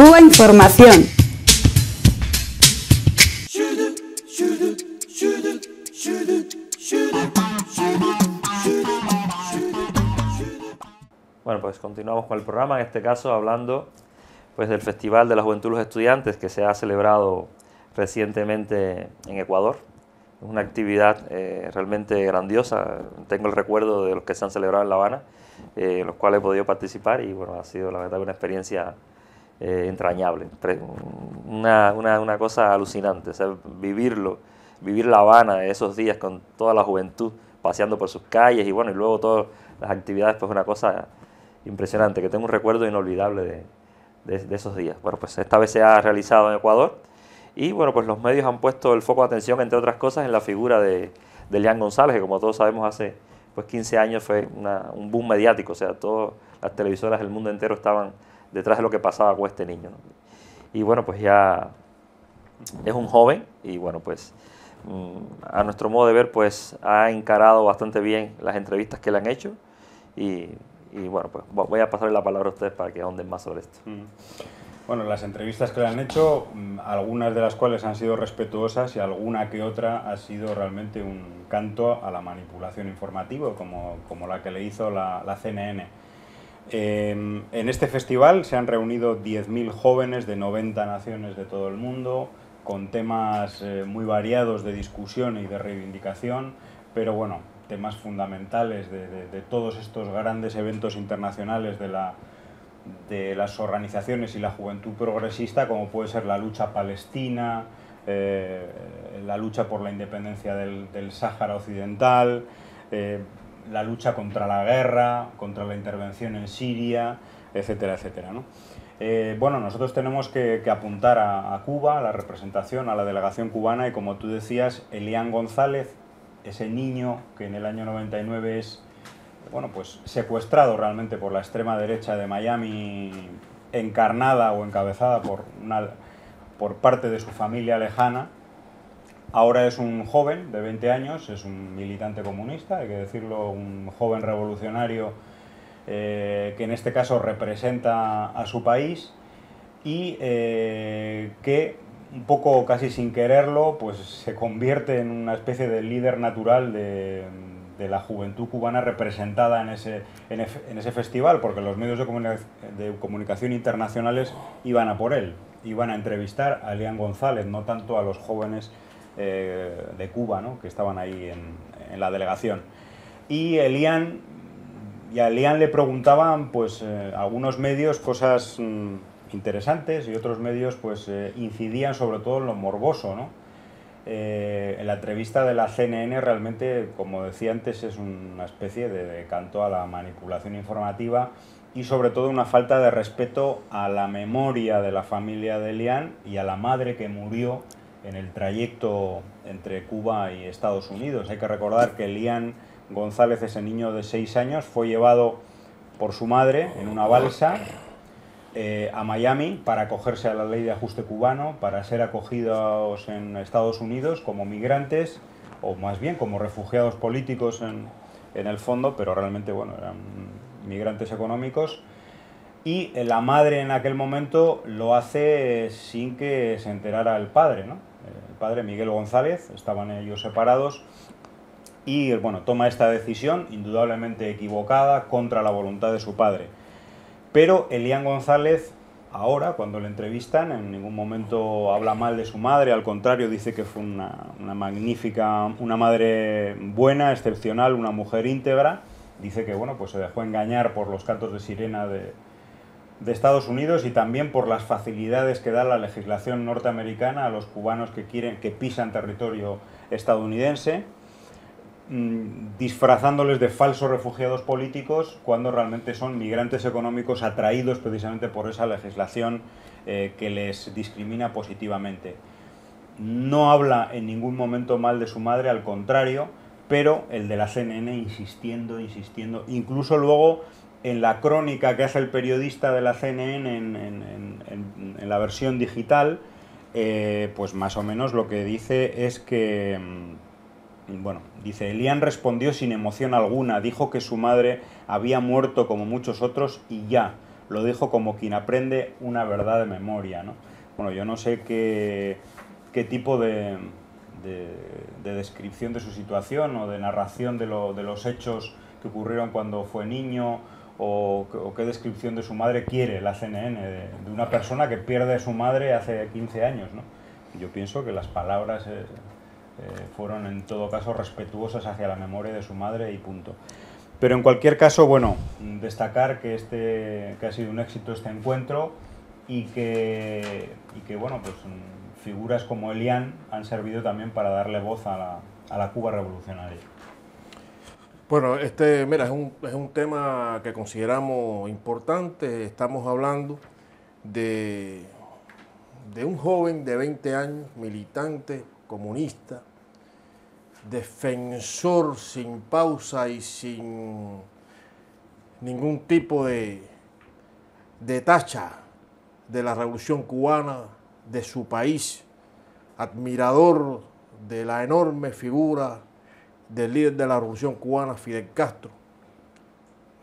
Cuba Información. Bueno, pues continuamos con el programa, en este caso hablando pues del Festival de la Juventud de los Estudiantes que se ha celebrado recientemente en Ecuador. Es una actividad eh, realmente grandiosa. Tengo el recuerdo de los que se han celebrado en La Habana, en eh, los cuales he podido participar y bueno, ha sido la verdad una experiencia eh, entrañable, una, cosa alucinante, vivirlo, vivir La Habana esos días con toda la juventud paseando por sus calles y bueno, y luego todas las actividades, pues una cosa impresionante, que tengo un recuerdo inolvidable de, esos días. Bueno, pues esta vez se ha realizado en Ecuador y bueno, pues los medios han puesto el foco de atención, entre otras cosas, en la figura de, de González, que como todos sabemos hace pues 15 años fue un boom mediático, o sea, todas las televisoras del mundo entero estaban detrás de lo que pasaba con este niño. Y bueno, pues ya es un joven y bueno, pues mm, a nuestro modo de ver, pues ha encarado bastante bien las entrevistas que le han hecho y, bueno, pues voy a pasarle la palabra a ustedes para que honden más sobre esto. Mm. Bueno, las entrevistas que le han hecho, mm, algunas de las cuales han sido respetuosas y alguna que otra ha sido realmente un canto a la manipulación informativa, como, como la que le hizo la CNN. Em, en este festival se han reunido 10.000 jóvenes de 90 naciones de todo el mundo, con temas eh, muy variados de discusión y de reivindicación, pero bueno, temas fundamentales de, todos estos grandes eventos internacionales de, la, de las organizaciones y la juventud progresista, como puede ser la lucha palestina, eh, la lucha por la independencia del, Sáhara Occidental, eh, la lucha contra la guerra, contra la intervención en Siria, etcétera, etcétera. ¿no? Eh, bueno, nosotros tenemos que, apuntar a, Cuba, a la representación, a la delegación cubana y como tú decías, Elian González, ese niño que en el año 99 es bueno, pues secuestrado realmente por la extrema derecha de Miami, encarnada o encabezada por, una, por parte de su familia lejana, Ahora es un joven de 20 años, es un militante comunista, hay que decirlo, un joven revolucionario eh, que en este caso representa a su país y eh, que un poco casi sin quererlo pues se convierte en una especie de líder natural de, la juventud cubana representada en ese, festival, porque los medios de, comunicación internacionales iban a por él, iban a entrevistar a Elian González, no tanto a los jóvenes eh, de Cuba, que estaban ahí en, la delegación. Y Elian, y a Elian le preguntaban pues, eh, algunos medios cosas mm, interesantes y otros medios pues, eh, incidían sobre todo en lo morboso. en la entrevista de la CNN realmente, como decía antes, es una especie de, de canto a la manipulación informativa y sobre todo una falta de respeto a la memoria de la familia de Elian y a la madre que murió en el trayecto entre Cuba y Estados Unidos. Hay que recordar que Lian González, ese niño de seis años, fue llevado por su madre en una balsa eh, a Miami para acogerse a la ley de ajuste cubano, para ser acogidos en Estados Unidos como migrantes o más bien como refugiados políticos en, en el fondo, pero realmente bueno, eran migrantes económicos y la madre en aquel momento lo hace sin que se enterara el padre, ¿no? El padre Miguel González, estaban ellos separados y bueno, toma esta decisión indudablemente equivocada contra la voluntad de su padre. Pero Elian González ahora, cuando le entrevistan, en ningún momento habla mal de su madre, al contrario, dice que fue una, magnífica, una madre buena, excepcional, una mujer íntegra. Dice que bueno, pues se dejó engañar por los cantos de sirena de, de Estados Unidos y también por las facilidades que da la legislación norteamericana a los cubanos que quieren que pisan territorio estadounidense mm, disfrazándoles de falsos refugiados políticos cuando realmente son migrantes económicos atraídos precisamente por esa legislación eh, que les discrimina positivamente. No habla en ningún momento mal de su madre, al contrario, pero el de la CNN insistiendo, insistiendo, incluso luego en la crónica que hace el periodista de la CNN en, en, en, la versión digital, eh, pues más o menos lo que dice es que, mm, bueno, dice, Elian respondió sin emoción alguna, dijo que su madre había muerto como muchos otros y ya, lo dijo como quien aprende una verdad de memoria, Bueno, yo no sé qué, qué tipo de, de, de, descripción de su situación o de narración de, lo, de los hechos que ocurrieron cuando fue niño o, qué descripción de su madre quiere la CNN, de, una persona que pierde a su madre hace 15 años. ¿no? Yo pienso que las palabras eh, eh, fueron en todo caso respetuosas hacia la memoria de su madre y punto. Pero en cualquier caso, bueno, destacar que, este, que ha sido un éxito este encuentro y que, y que bueno, pues mm, figuras como Elian han servido también para darle voz a la, a la Cuba revolucionaria. Bueno, este, mira, es un, tema que consideramos importante. Estamos hablando de, de un joven de 20 años, militante, comunista, defensor sin pausa y sin ningún tipo de, de tacha de la revolución cubana, de su país, admirador de la enorme figura del líder de la revolución cubana, Fidel Castro,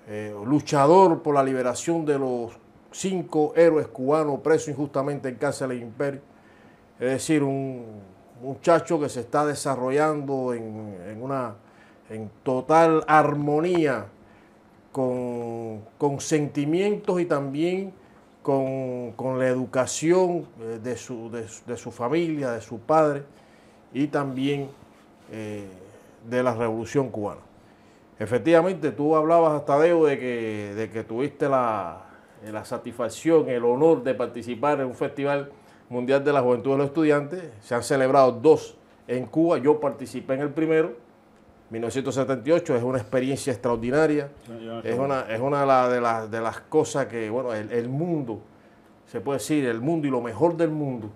eh, luchador por la liberación de los cinco héroes cubanos presos injustamente en cárcel del imperio, es decir, un muchacho que se está desarrollando en, una en total armonía con, con sentimientos y también con, la educación eh, de su, de, su, familia, de su padre y también eh, de la Revolución Cubana. Efectivamente, tú hablabas hasta Deo de que, de que tuviste la, la satisfacción, el honor de participar en un festival mundial de la juventud de los estudiantes. Se han celebrado dos en Cuba. Yo participé en el primero, 1978. Es una experiencia extraordinaria. Es una, de, las, cosas que, bueno, el, mundo, se puede decir, el mundo y lo mejor del mundo,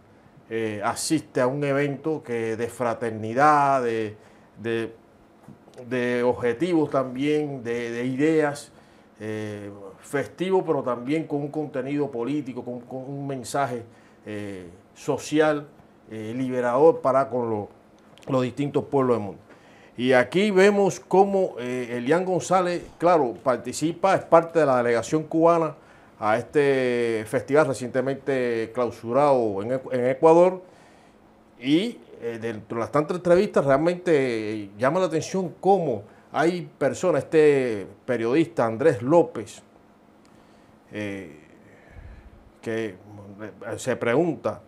eh, asiste a un evento que de fraternidad, de de, objetivos también, de, ideas, festivos, eh, festivo, pero también con un contenido político, con, un mensaje eh, social eh, liberador para con los distintos pueblos del mundo. Y aquí vemos cómo Elian González, claro, participa, es parte de la delegación cubana a este festival recientemente clausurado en Ecuador. Y eh, dentro de las tantas entrevistas realmente eh, llama la atención cómo hay personas, este periodista Andrés López, eh, que se pregunta,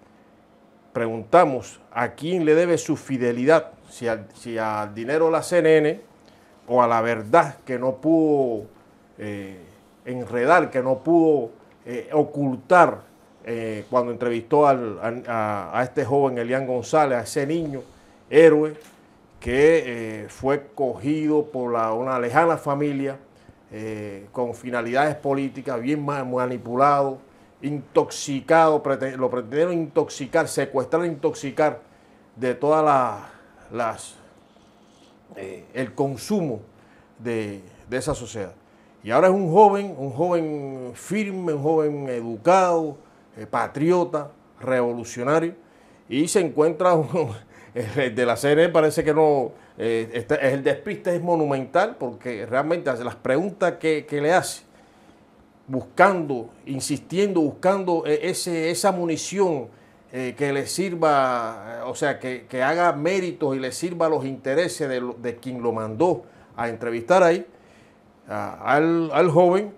preguntamos a quién le debe su fidelidad, si al, dinero de la CNN o a la verdad que no pudo enredar, que no pudo ocultar eh, cuando entrevistó a, este joven Elian González, a ese niño héroe que eh, fue cogido por una lejana familia eh, con finalidades políticas, bien manipulado, intoxicado, lo pretendieron intoxicar, secuestrar, intoxicar de todas las, el consumo de esa sociedad. Y ahora es un joven, un joven firme, un joven educado, eh, patriota, revolucionario, y se encuentra de la CNE parece que no, eh, este el despiste es monumental porque realmente hace las preguntas que, le hace, buscando, insistiendo, buscando eh, ese, esa munición que le sirva, o sea, que, haga méritos y le sirva los intereses de, quien lo mandó a entrevistar ahí, al, al joven,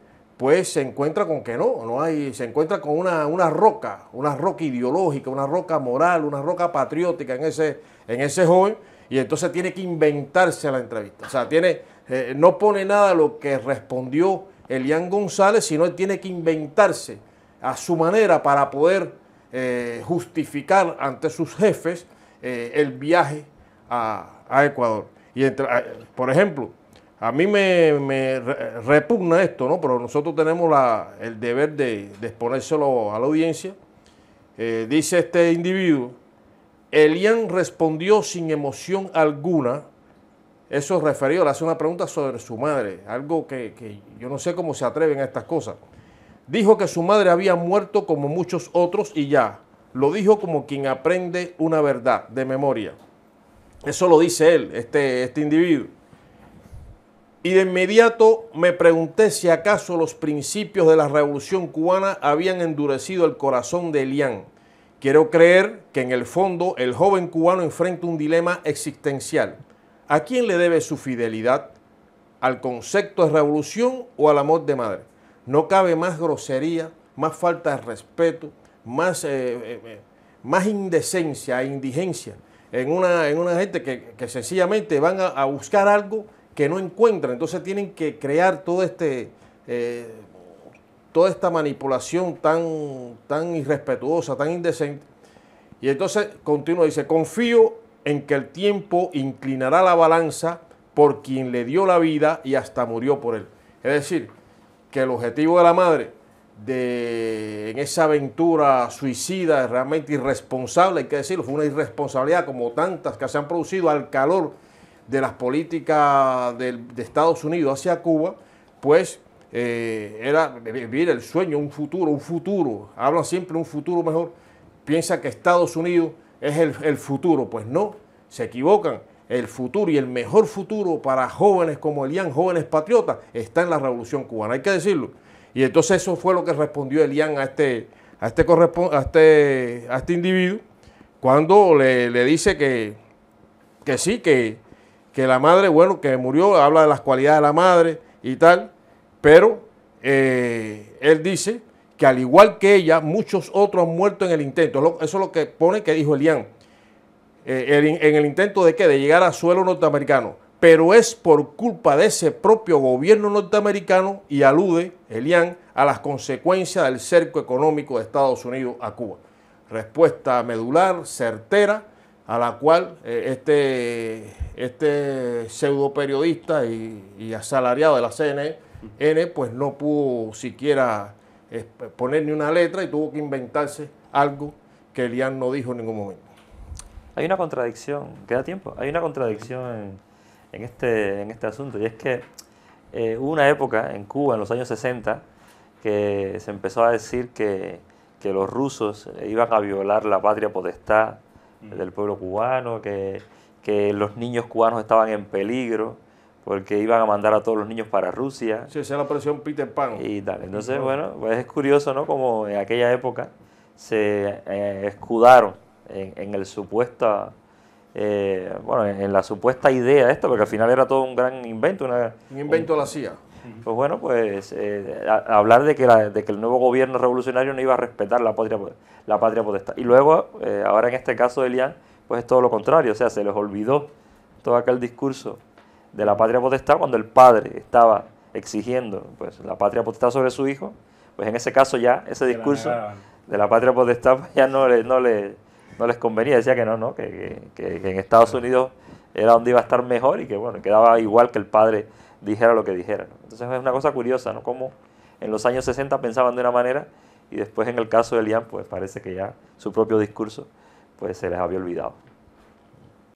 pues se encuentra con que no, no hay, se encuentra con una, una roca, una roca ideológica, una roca moral, una roca patriótica en ese, en ese joven, y entonces tiene que inventarse la entrevista. O sea, tiene, eh, no pone nada lo que respondió Elian González, sino él tiene que inventarse a su manera para poder eh, justificar ante sus jefes eh, el viaje a, a Ecuador. Y por ejemplo, a mí me, repugna esto, ¿no? Pero nosotros tenemos el deber de, exponérselo a la audiencia. Eh, dice este individuo, Elian respondió sin emoción alguna, eso es referido, le hace una pregunta sobre su madre, algo que, que yo no sé cómo se atreven a estas cosas. Dijo que su madre había muerto como muchos otros y ya, lo dijo como quien aprende una verdad de memoria. Eso lo dice él, este, este individuo y de inmediato me pregunté si acaso los principios de la revolución cubana habían endurecido el corazón de Elian. Quiero creer que en el fondo el joven cubano enfrenta un dilema existencial. ¿A quién le debe su fidelidad? ¿Al concepto de revolución o al amor de madre? No cabe más grosería, más falta de respeto, más, eh, eh, eh, más indecencia e indigencia en una, en una gente que, sencillamente van a buscar algo que no encuentran. Entonces tienen que crear todo este, eh, toda esta manipulación tan, tan irrespetuosa, tan indecente. Y entonces continúa, dice, confío en que el tiempo inclinará la balanza por quien le dio la vida y hasta murió por él. Es decir, que el objetivo de la madre de, en esa aventura suicida, es realmente irresponsable, hay que decirlo, fue una irresponsabilidad como tantas que se han producido al calor de las políticas de, Estados Unidos hacia Cuba, pues eh, era vivir el sueño, un futuro, un futuro. Hablan siempre un futuro mejor. Piensa que Estados Unidos es el, futuro. Pues no, se equivocan. El futuro y el mejor futuro para jóvenes como Elian, jóvenes patriotas, está en la revolución cubana, hay que decirlo. Y entonces eso fue lo que respondió Elian a este, a este, a este, a este individuo cuando le, dice que, que sí, que, que la madre, bueno, que murió, habla de las cualidades de la madre y tal, pero eh, él dice que al igual que ella, muchos otros han muerto en el intento. Eso es lo que pone que dijo Elian. Eh, en el intento de qué? De llegar a suelo norteamericano. Pero es por culpa de ese propio gobierno norteamericano y alude, Elian, a las consecuencias del cerco económico de Estados Unidos a Cuba. Respuesta medular, certera a la cual eh, este, este pseudo periodista y, asalariado de la CNN pues no pudo siquiera poner ni una letra y tuvo que inventarse algo que Elian no dijo en ningún momento. Hay una contradicción, queda tiempo, hay una contradicción en, este, en este asunto y es que eh, hubo una época en Cuba en los años 60 que se empezó a decir que, que los rusos iban a violar la patria potestad del pueblo cubano, que, que los niños cubanos estaban en peligro porque iban a mandar a todos los niños para Rusia. Sí, esa la presión Peter Pan. Y tal. Entonces, bueno, pues es curioso, ¿no? Como en aquella época se eh, escudaron en, el supuesta, eh, bueno, en, la supuesta idea de esto, porque al final era todo un gran invento. Una, un invento de la CIA. Pues bueno, pues eh, hablar de que, de que, el nuevo gobierno revolucionario no iba a respetar la patria, la patria potestad. Y luego, eh, ahora en este caso de Elian, pues es todo lo contrario, o sea, se les olvidó todo aquel discurso de la patria potestad cuando el padre estaba exigiendo pues la patria potestad sobre su hijo, pues en ese caso ya ese discurso de la patria potestad pues, ya no les convenía, decía que no, no, que, que en Estados Unidos era donde iba a estar mejor y que bueno, quedaba igual que el padre dijera lo que dijera. Entonces es una cosa curiosa, ¿no? Como en los años 60 pensaban de una manera y después en el caso de Liam, pues parece que ya su propio discurso pues se les había olvidado.